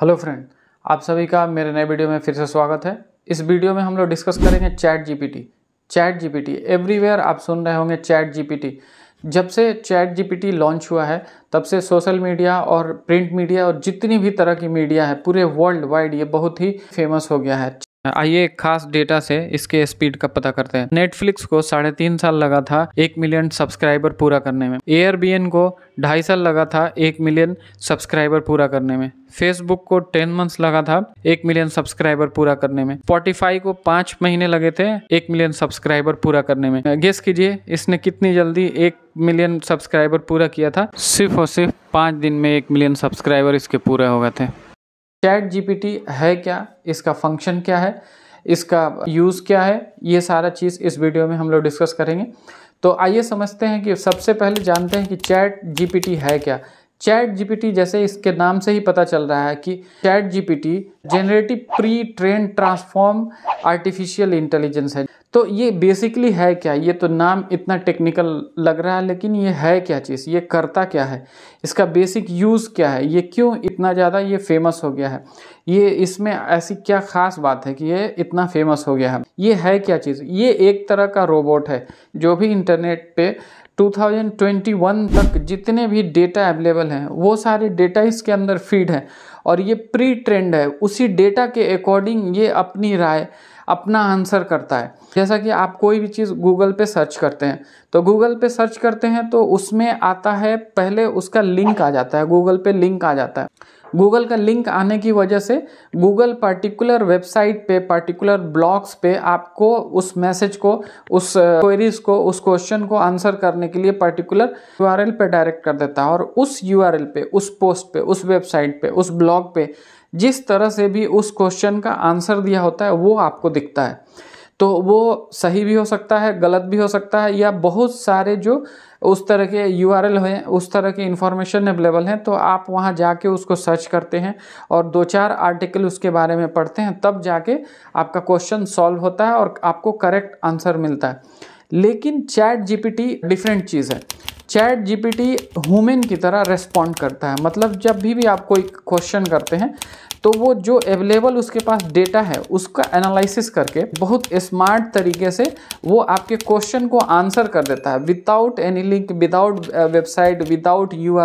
hello friend आप सभी का मेरे नए वीडियो में फिर से स्वागत है इस वीडियो में हम लोग डिस्कस करेंगे chat GPT chat GPT everywhere आप सुन रहे होंगे चैट जीपीटी जब से चैट जीपीटी लॉन्च हुआ है तब से सोशल मीडिया और प्रिंट मीडिया और जितनी भी तरह की मीडिया है पूरे वर्ल्ड वाइड ये बहुत ही फेमस हो गया है आइए एक खास डेटा से इसके स्पीड का पता करते हैं नेटफ्लिक्स को साढ़े तीन साल लगा था एक मिलियन सब्सक्राइबर पूरा करने में एयरबीएन को ढाई साल लगा था एक मिलियन सब्सक्राइबर पूरा करने में फेसबुक को टेन मंथ्स लगा था एक मिलियन सब्सक्राइबर पूरा करने में स्पॉटिफाई को पांच महीने लगे थे एक मिलियन सब्सक्राइबर पूरा करने में गेस कीजिए इसने कितनी जल्दी एक मिलियन सब्सक्राइबर पूरा किया था सिर्फ और सिर्फ पाँच दिन में एक मिलियन सब्सक्राइबर इसके पूरे हो गए थे चैट जीपीटी है क्या इसका फंक्शन क्या है इसका यूज़ क्या है ये सारा चीज़ इस वीडियो में हम लोग डिस्कस करेंगे तो आइए समझते हैं कि सबसे पहले जानते हैं कि चैट जीपीटी है क्या चैट जीपीटी जैसे इसके नाम से ही पता चल रहा है कि chat GPT generative pre train transform artificial intelligence है तो ये बेसिकली है क्या ये तो नाम इतना टेक्निकल लग रहा है लेकिन ये है क्या चीज़ ये करता क्या है इसका बेसिक यूज़ क्या है ये क्यों इतना ज़्यादा ये फेमस हो गया है ये इसमें ऐसी क्या ख़ास बात है कि ये इतना फेमस हो गया है ये है क्या चीज़ ये एक तरह का रोबोट है जो भी इंटरनेट पे 2021 तक जितने भी डेटा अवेलेबल हैं वो सारे डेटा इसके अंदर फीड है और ये प्री ट्रेंड है उसी डेटा के अकॉर्डिंग ये अपनी राय अपना आंसर करता है जैसा कि आप कोई भी चीज़ गूगल पे सर्च करते हैं तो गूगल पे सर्च करते हैं तो उसमें आता है पहले उसका लिंक आ जाता है गूगल पे लिंक आ जाता है गूगल का लिंक आने की वजह से गूगल पर्टिकुलर वेबसाइट पे पर्टिकुलर ब्लॉग्स पे आपको उस मैसेज को उस क्वेरीज को उस क्वेश्चन को आंसर करने के लिए पर्टिकुलर यू पे डायरेक्ट कर देता है और उस यू पे उस पोस्ट पे उस वेबसाइट पे उस ब्लॉग पे जिस तरह से भी उस क्वेश्चन का आंसर दिया होता है वो आपको दिखता है तो वो सही भी हो सकता है गलत भी हो सकता है या बहुत सारे जो उस तरह के यू आर एल हैं उस तरह के इन्फॉर्मेशन अवेलेबल हैं तो आप वहाँ जाके उसको सर्च करते हैं और दो चार आर्टिकल उसके बारे में पढ़ते हैं तब जाके आपका क्वेश्चन सॉल्व होता है और आपको करेक्ट आंसर मिलता है लेकिन चैट जीपीटी डिफरेंट चीज़ है चैट जीपीटी ह्यूमन की तरह रेस्पॉन्ड करता है मतलब जब भी भी आप कोई क्वेश्चन करते हैं तो वो जो अवेलेबल उसके पास डेटा है उसका एनालिसिस करके बहुत स्मार्ट तरीके से वो आपके क्वेश्चन को आंसर कर देता है without any link without website without you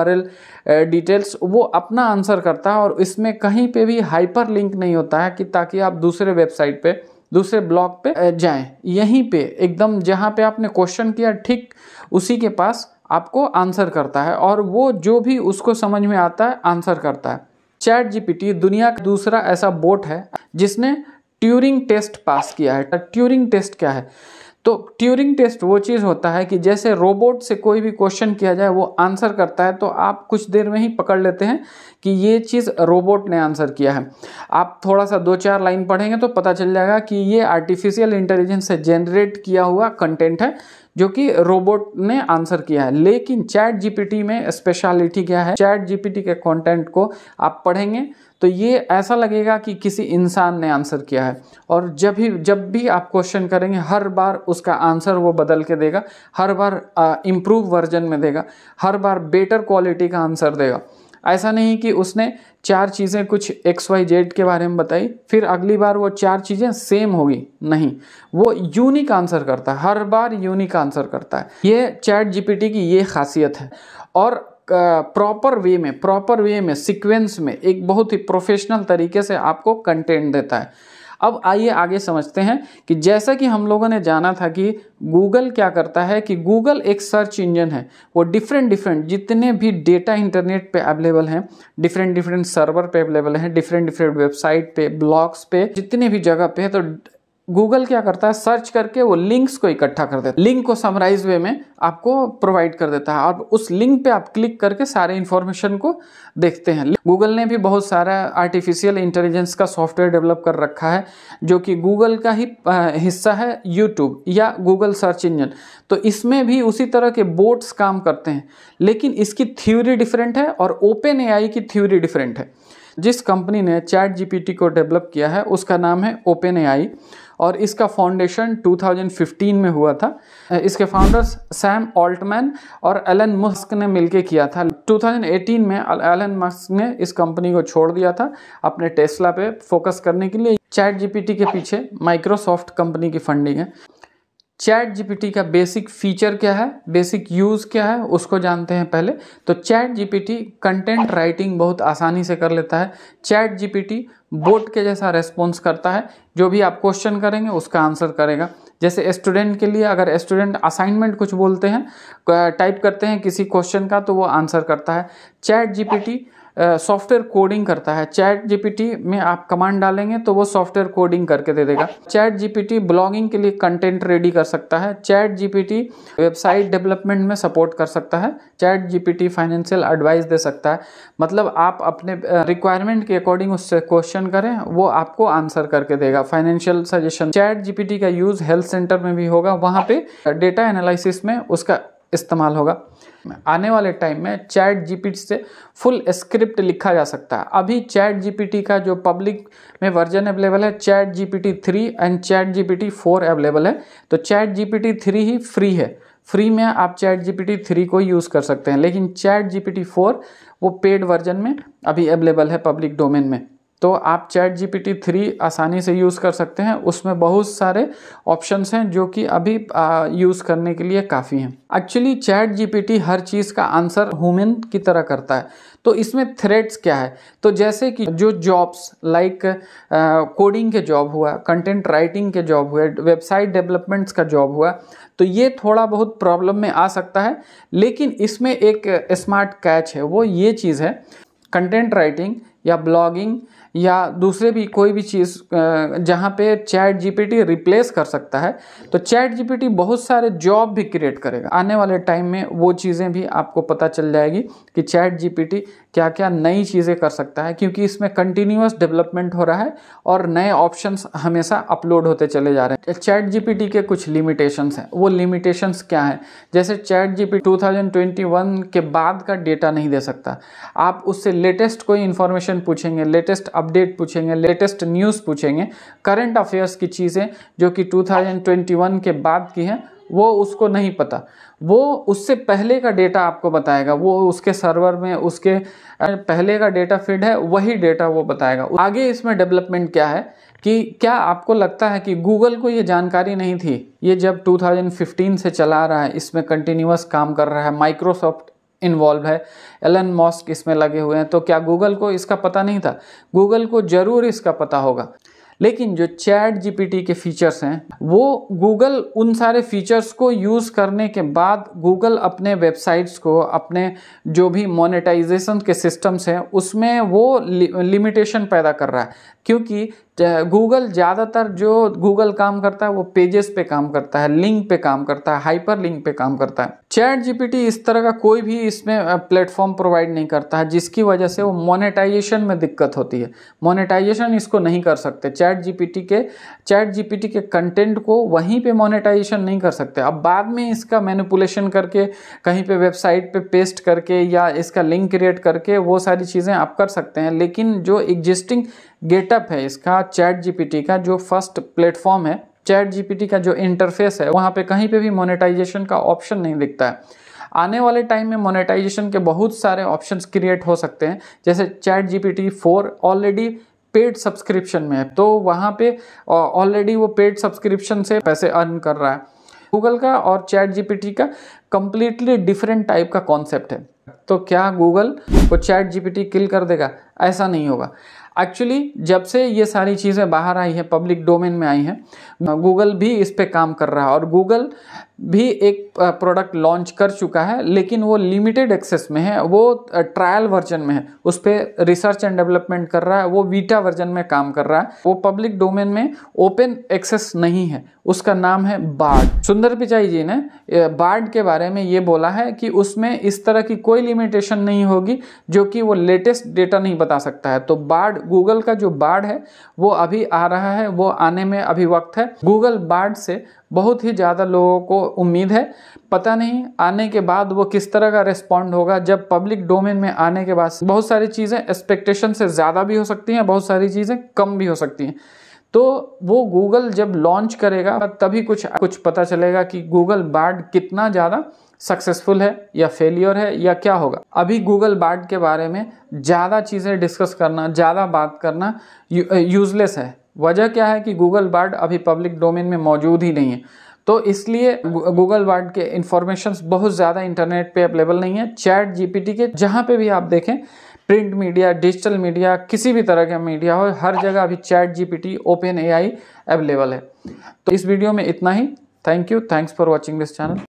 details वो अपना आंसर करता है और इसमें कहीं पे भी हाइपर लिंक नहीं होता है कि ताकि आप दूसरे वेबसाइट पे दूसरे ब्लॉग पे uh, जाएं यहीं पे एकदम जहाँ पे आपने क्वेश्चन किया ठीक उसी के पास आपको आंसर करता है और वो जो भी उसको समझ में आता है आंसर करता है चैट जीपीटी दुनिया का दूसरा ऐसा बोट है जिसने ट्यूरिंग टेस्ट पास किया है ट्यूरिंग टेस्ट क्या है तो ट्यूरिंग टेस्ट वो चीज़ होता है कि जैसे रोबोट से कोई भी क्वेश्चन किया जाए वो आंसर करता है तो आप कुछ देर में ही पकड़ लेते हैं कि ये चीज़ रोबोट ने आंसर किया है आप थोड़ा सा दो चार लाइन पढ़ेंगे तो पता चल जाएगा कि ये आर्टिफिशियल इंटेलिजेंस से जनरेट किया हुआ कंटेंट है जो कि रोबोट ने आंसर किया है लेकिन चैट जीपीटी में स्पेशलिटी क्या है चैट जीपीटी के कंटेंट को आप पढ़ेंगे तो ये ऐसा लगेगा कि किसी इंसान ने आंसर किया है और जब भी जब भी आप क्वेश्चन करेंगे हर बार उसका आंसर वो बदल के देगा हर बार इम्प्रूव वर्जन में देगा हर बार बेटर क्वालिटी का आंसर देगा ऐसा नहीं कि उसने चार चीज़ें कुछ एक्स वाई जेड के बारे में बताई फिर अगली बार वो चार चीज़ें सेम होगी नहीं वो यूनिक आंसर करता है हर बार यूनिक आंसर करता है ये चैट जीपीटी की ये खासियत है और प्रॉपर वे में प्रॉपर वे में सिक्वेंस में एक बहुत ही प्रोफेशनल तरीके से आपको कंटेंट देता है अब आइए आगे समझते हैं कि जैसा कि हम लोगों ने जाना था कि गूगल क्या करता है कि गूगल एक सर्च इंजन है वो डिफरेंट डिफरेंट जितने भी डेटा इंटरनेट पे अवेलेबल हैं डिफरेंट डिफरेंट सर्वर पे अवेलेबल हैं डिफरेंट डिफरेंट वेबसाइट पे ब्लॉग्स पे जितने भी जगह पे है तो गूगल क्या करता है सर्च करके वो लिंक्स को इकट्ठा कर देता है लिंक को समराइज वे में आपको प्रोवाइड कर देता है और उस लिंक पे आप क्लिक करके सारे इन्फॉर्मेशन को देखते हैं गूगल ने भी बहुत सारा आर्टिफिशियल इंटेलिजेंस का सॉफ्टवेयर डेवलप कर रखा है जो कि गूगल का ही हिस्सा है यूट्यूब या गूगल सर्च इंजन तो इसमें भी उसी तरह के बोट्स काम करते हैं लेकिन इसकी थ्योरी डिफरेंट है और ओपन ए की थ्योरी डिफरेंट है जिस कंपनी ने चैट जीपीटी को डेवलप किया है उसका नाम है ओपन ए और इसका फाउंडेशन 2015 में हुआ था इसके फाउंडर्स सैम ऑल्टमैन और एलन मस्क ने मिलकर किया था 2018 में एलन मस्क ने इस कंपनी को छोड़ दिया था अपने टेस्ला पे फोकस करने के लिए चैट जीपीटी के पीछे माइक्रोसॉफ्ट कंपनी की फंडिंग है चैट जीपीटी का बेसिक फीचर क्या है बेसिक यूज़ क्या है उसको जानते हैं पहले तो चैट जीपीटी कंटेंट राइटिंग बहुत आसानी से कर लेता है चैट जीपीटी बोट के जैसा रेस्पॉन्स करता है जो भी आप क्वेश्चन करेंगे उसका आंसर करेगा जैसे स्टूडेंट के लिए अगर स्टूडेंट असाइनमेंट कुछ बोलते हैं टाइप करते हैं किसी क्वेश्चन का तो वो आंसर करता है चैट जीपीटी सॉफ्टवेयर कोडिंग करता है चैट जीपीटी में आप कमांड डालेंगे तो वो सॉफ्टवेयर कोडिंग करके दे देगा चैट जीपीटी ब्लॉगिंग के लिए कंटेंट रेडी कर सकता है चैट जीपीटी वेबसाइट डेवलपमेंट में सपोर्ट कर सकता है चैट जीपीटी फाइनेंशियल एडवाइस दे सकता है मतलब आप अपने रिक्वायरमेंट के अकॉर्डिंग उससे क्वेश्चन करें वो आपको आंसर करके देगा फाइनेंशियल सजेशन चैट जीपीटी का यूज़ हेल्थ सेंटर में भी होगा वहाँ पे डेटा एनालिसिस में उसका इस्तेमाल होगा आने वाले टाइम में चैट जीपीटी से फुल स्क्रिप्ट लिखा जा सकता है अभी चैट जीपीटी का जो पब्लिक में वर्जन अवेलेबल है chat GPT three and chat GPT four available है तो चैट जीपीटी थ्री ही फ्री है फ्री में आप चैट जीपीटी थ्री को यूज़ कर सकते हैं लेकिन चैट जीपीटी फोर वो पेड वर्जन में अभी अवेलेबल है पब्लिक डोमेन में तो आप चैट जी पी थ्री आसानी से यूज़ कर सकते हैं उसमें बहुत सारे ऑप्शंस हैं जो कि अभी यूज़ करने के लिए काफ़ी हैं एक्चुअली चैट जी हर चीज़ का आंसर हुमेन की तरह करता है तो इसमें थ्रेड्स क्या है तो जैसे कि जो जॉब्स लाइक कोडिंग के जॉब हुआ कंटेंट राइटिंग के जॉब हुए वेबसाइट डेवलपमेंट्स का जॉब हुआ तो ये थोड़ा बहुत प्रॉब्लम में आ सकता है लेकिन इसमें एक स्मार्ट कैच है वो ये चीज़ है कंटेंट राइटिंग या ब्लॉगिंग या दूसरे भी कोई भी चीज़ जहाँ पे चैट जीपीटी रिप्लेस कर सकता है तो चैट जीपीटी बहुत सारे जॉब भी क्रिएट करेगा आने वाले टाइम में वो चीज़ें भी आपको पता चल जाएगी कि चैट जीपीटी क्या क्या नई चीज़ें कर सकता है क्योंकि इसमें कंटिन्यूस डेवलपमेंट हो रहा है और नए ऑप्शंस हमेशा अपलोड होते चले जा रहे हैं चैट जी के कुछ लिमिटेशंस हैं वो लिमिटेशंस क्या हैं जैसे चैट जी पी के बाद का डेटा नहीं दे सकता आप उससे लेटेस्ट कोई इन्फॉर्मेशन पूछेंगे लेटेस्ट अपडेट पूछेंगे लेटेस्ट न्यूज़ पूछेंगे करंट अफेयर्स की चीज़ें जो कि 2021 के बाद की हैं वो उसको नहीं पता वो उससे पहले का डेटा आपको बताएगा वो उसके सर्वर में उसके पहले का डेटा फीड है वही डेटा वो बताएगा आगे इसमें डेवलपमेंट क्या है कि क्या आपको लगता है कि गूगल को ये जानकारी नहीं थी ये जब 2015 से चला रहा है इसमें कंटिन्यूस काम कर रहा है माइक्रोसॉफ्ट इन्वॉल्व है एलन मॉस्क इसमें लगे हुए हैं तो क्या गूगल को इसका पता नहीं था गूगल को ज़रूर इसका पता होगा लेकिन जो चैट जीपीटी के फीचर्स हैं वो गूगल उन सारे फीचर्स को यूज़ करने के बाद गूगल अपने वेबसाइट्स को अपने जो भी मोनेटाइजेशन के सिस्टम्स हैं उसमें वो लिमिटेशन पैदा कर रहा है क्योंकि गूगल ज़्यादातर जो गूगल काम करता है वो पेजेस पे काम करता है लिंक पे काम करता है हाइपर लिंक पे काम करता है चैट जीपीटी इस तरह का कोई भी इसमें प्लेटफॉर्म प्रोवाइड नहीं करता है जिसकी वजह से वो मोनेटाइजेशन में दिक्कत होती है मोनेटाइजेशन इसको नहीं कर सकते चैट जीपीटी के चैट जीपीटी के कंटेंट को वहीं पे मोनेटाइजेशन नहीं कर सकते अब बाद में इसका मैनिपुलेशन करके कहीं पे वेबसाइट पे पेस्ट करके या इसका लिंक क्रिएट करके वो सारी चीज़ें आप कर सकते हैं लेकिन जो एग्जिस्टिंग गेटअप है इसका चैट जीपीटी का जो फर्स्ट प्लेटफॉर्म है चैट जीपीटी का जो इंटरफेस है वहाँ पे कहीं पे भी मोनेटाइजेशन का ऑप्शन नहीं दिखता है आने वाले टाइम में मोनेटाइजेशन के बहुत सारे ऑप्शन क्रिएट हो सकते हैं जैसे chat GPT four already paid subscription में है तो वहाँ पे ऑलरेडी वो पेड सब्सक्रिप्शन से पैसे अर्न कर रहा है गूगल का और चैट जीपीटी का कम्प्लीटली डिफरेंट टाइप का कॉन्सेप्ट है तो क्या गूगल को चैट जीपीटी किल कर देगा ऐसा नहीं होगा एक्चुअली जब से ये सारी चीज़ें बाहर आई है पब्लिक डोमेन में आई हैं गूगल भी इस पर काम कर रहा है और गूगल भी एक प्रोडक्ट लॉन्च कर चुका है लेकिन वो लिमिटेड एक्सेस में है वो ट्रायल वर्जन में है उस पर रिसर्च एंड डेवलपमेंट कर रहा है वो वीटा वर्जन में काम कर रहा है वो पब्लिक डोमेन में ओपन एक्सेस नहीं है उसका नाम है बार्ड सुंदर पिचाई जी ने बार्ड के बारे में ये बोला है कि उसमें इस तरह की कोई लिमिटेशन नहीं होगी जो कि वो लेटेस्ट डेटा नहीं बता सकता है तो बार्ड गूगल का जो बार्ड है वो अभी आ रहा है वो आने में अभी वक्त है गूगल बार्ड से बहुत ही ज़्यादा लोगों को उम्मीद है पता नहीं आने के बाद वो किस तरह का रिस्पॉन्ड होगा जब पब्लिक डोमेन में आने के बाद बहुत सारी चीज़ें एक्सपेक्टेशन से ज़्यादा भी हो सकती हैं बहुत सारी चीज़ें कम भी हो सकती हैं तो वो गूगल जब लॉन्च करेगा तभी कुछ कुछ पता चलेगा कि गूगल बार्ड कितना ज़्यादा सक्सेसफुल है या फेलियर है या क्या होगा अभी गूगल बार्ड के बारे में ज़्यादा चीज़ें डिस्कस करना ज़्यादा बात करना यूजलेस uh, है वजह क्या है कि गूगल बार्ड अभी पब्लिक डोमेन में मौजूद ही नहीं है तो इसलिए गूगल वर्ड के इंफॉर्मेशन बहुत ज़्यादा इंटरनेट पे अवेलेबल नहीं है चैट जीपीटी के जहाँ पे भी आप देखें प्रिंट मीडिया डिजिटल मीडिया किसी भी तरह का मीडिया हो हर जगह अभी chat GPT open AI available है तो इस वीडियो में इतना ही thank you thanks for watching this channel